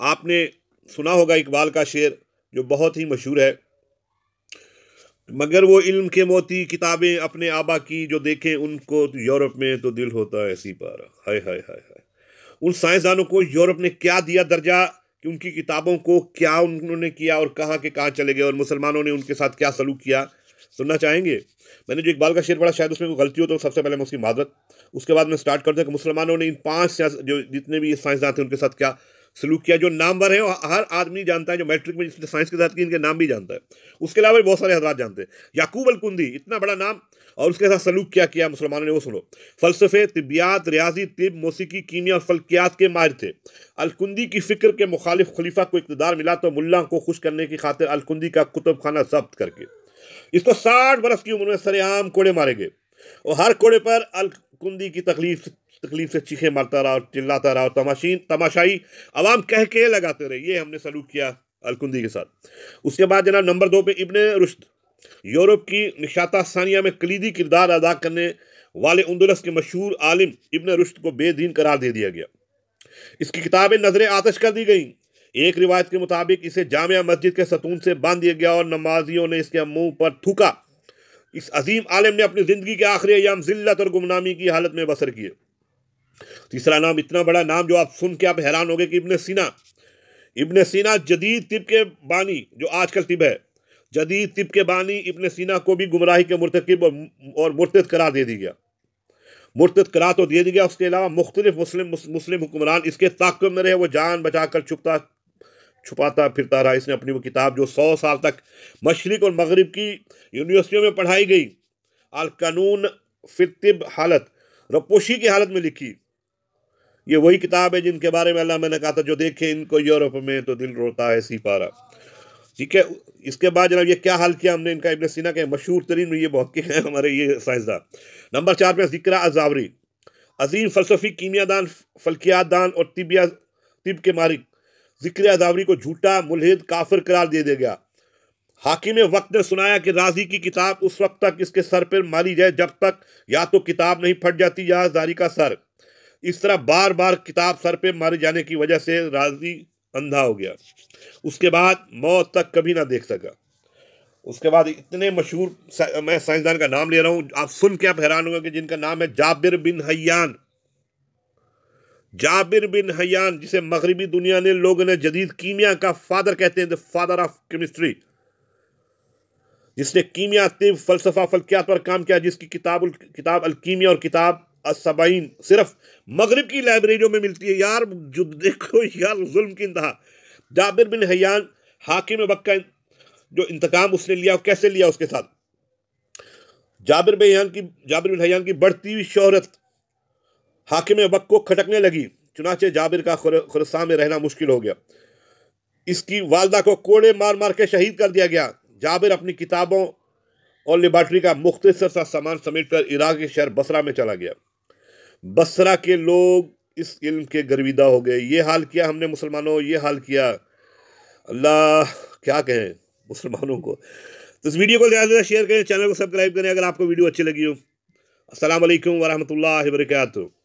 आपने सुना होगा इकबाल का शेर जो बहुत ही मशहूर है मगर वो इल्म के मोती किताबें अपने आबा की जो देखें उनको तो यूरोप में तो दिल होता है ऐसी पर हाय हाय हाय हाय उन साइंसदानों को यूरोप ने क्या दिया दर्जा कि उनकी किताबों को क्या उन्होंने किया और कहाँ के कहाँ चले गए और मुसलमानों ने उनके साथ क्या सलूक किया सुनना चाहेंगे मैंने जो इकबाल का शेर पढ़ा शायद उसमें कोई गलती हो तो सबसे पहले मैं उसकी माजरत उसके बाद मैं स्टार्ट करता हूँ कि मुसलमानों ने इन पाँच जो जितने भी साइंसदान थे उनके साथ क्या सलूक किया जो नामवर है हर आदमी जानता है जो मैट्रिक में जिसने साइंस के साथ की इनके नाम भी जानता है उसके अलावा भी बहुत सारे हजरात जानते हैं याकूब अल कुंदी इतना बड़ा नाम और उसके साथ सलूक क्या किया मुसलमानों ने वो सुनो फलसफे तिबियात रियाजी तिब मौसीकी कीमिया और फल्कियात के माहिर थे अलकुंदी की फ़िक्र के मुखालिफ खलीफा को इकतदार मिला तो मुला को खुश करने की खातिर अलकुंदी का कुतुब खाना जब्त करके इसको साठ बरस की उम्र में सरेआम कोड़े मारे गए और हर कोड़े पर अलकुंदी की तकलीफ तकलीफ से चीखे मारता रहा और चिल्लाता रहा और तमाशीन तमाशाई आवाम कह के लगाते रहे ये हमने सलूक किया अलकुंदी के साथ उसके बाद जनाब नंबर दो पे इबन रुश्त यूरोप की निशाता सानिया में कलीदी किरदार अदा करने वाले उन्दुलस के मशहूर आलिम इबन रुश्त को बेदीन करार दे दिया गया इसकी किताबें नजरें आतश कर दी गईं एक रिवायत के मुताबिक इसे जामिया मस्जिद के सतून से बांध दिया गया और नमाजियों ने इसके मुंह पर थूका इस अजीम आलम ने अपनी ज़िंदगी के आखिरी अयाम जिल्लत और गुमनामी की हालत में बसर किए तीसरा नाम इतना बड़ा नाम जो आप सुन के आप हैरान होंगे कि इब्ने सीना इब्ने सीना जदीद तिब के बानी जो आजकल तिब है जदीद तिब के बानी इब्ने सीना को भी गुमराही के मरतकब और मुर्तद करार दे दी गया मुरत करार तो दे दी गया उसके अलावा मुख्तलिफ मुस्लिम मुस्लिम हुक्मरान इसके ताकब में रहे वो जान बचा कर छुपता छुपाता फिरता रहा इसने अपनी वो किताब जो सौ साल तक मशरक और मगरब की यूनिवर्सिटियों में पढ़ाई गई अलकानून फिर तिब हालत रपोशी की हालत में लिखी ये वही किताब है जिनके बारे में अल्लाह मैंने कहा था जो देखे इनको यूरोप में तो दिल रोता है सी पारा ठीक है इसके बाद जनाब ये क्या हाल किया हमने इनका इबन सीना के मशहूर तरीन ये बहुत हैं हमारे ये साइंसदान नंबर चार पे जिक्र अजावरी अजीम फ़लसफ़ी कीमियादान फल्कियादान और तिबिया तिब के मालिक जिक्र अजावरी को झूठा मुलहद काफिर करार दे दिया गया हाकिम वक्त ने सुनाया कि राजी की किताब उस वक्त तक इसके सर पर मारी जाए जब तक या तो किताब नहीं फट जाती या जारी का सर इस तरह बार बार किताब सर पे मारे जाने की वजह से राजी अंधा हो गया उसके बाद मौत तक कभी ना देख सका उसके बाद इतने मशहूर सा, मैं साइंसदान का नाम ले रहा हूँ आप सुन के आप हैरान होंगे कि जिनका नाम है Jabir bin Hayyan Jabir bin Hayyan जिसे मगरबी दुनिया ने लोगों ने जदीद कीमिया का फादर कहते हैं द फादर ऑफ केमिस्ट्री जिसने कीमिया तिब फलसफा फलकियात पर काम किया जिसकी किताब किताब अलकीमिया और किताब असबाइन सिर्फ मगरब की लाइब्रेरियों में मिलती है यार जो देखो यार जुल्म की इंतहा जाबिर बिन हयान हाकिम वक्त का जो इंतकाम उसने लिया कैसे लिया उसके साथ जाबिर बयान की जाबिर बिन हयान की बढ़ती हुई शोहरत हाकिम वक्त को खटकने लगी चुनाचे जाबिर का खुरसा में रहना मुश्किल हो गया इसकी वालदा को कोड़े मार मार के शहीद कर दिया गया जाबिर अपनी किताबों और लेबार्ट्री का मुख्तसर सा सामान समेट कर इराक के शहर बसरा में चला गया बसरा के लोग इस इल्म के गर्विदा हो गए ये हाल किया हमने मुसलमानों ये हाल किया अल्लाह क्या कहें मुसलमानों को तो इस वीडियो को ज़्यादा से ज़्यादा शेयर करें चैनल को सब्सक्राइब करें अगर आपको वीडियो अच्छी लगी हो असल वरहमल वर्क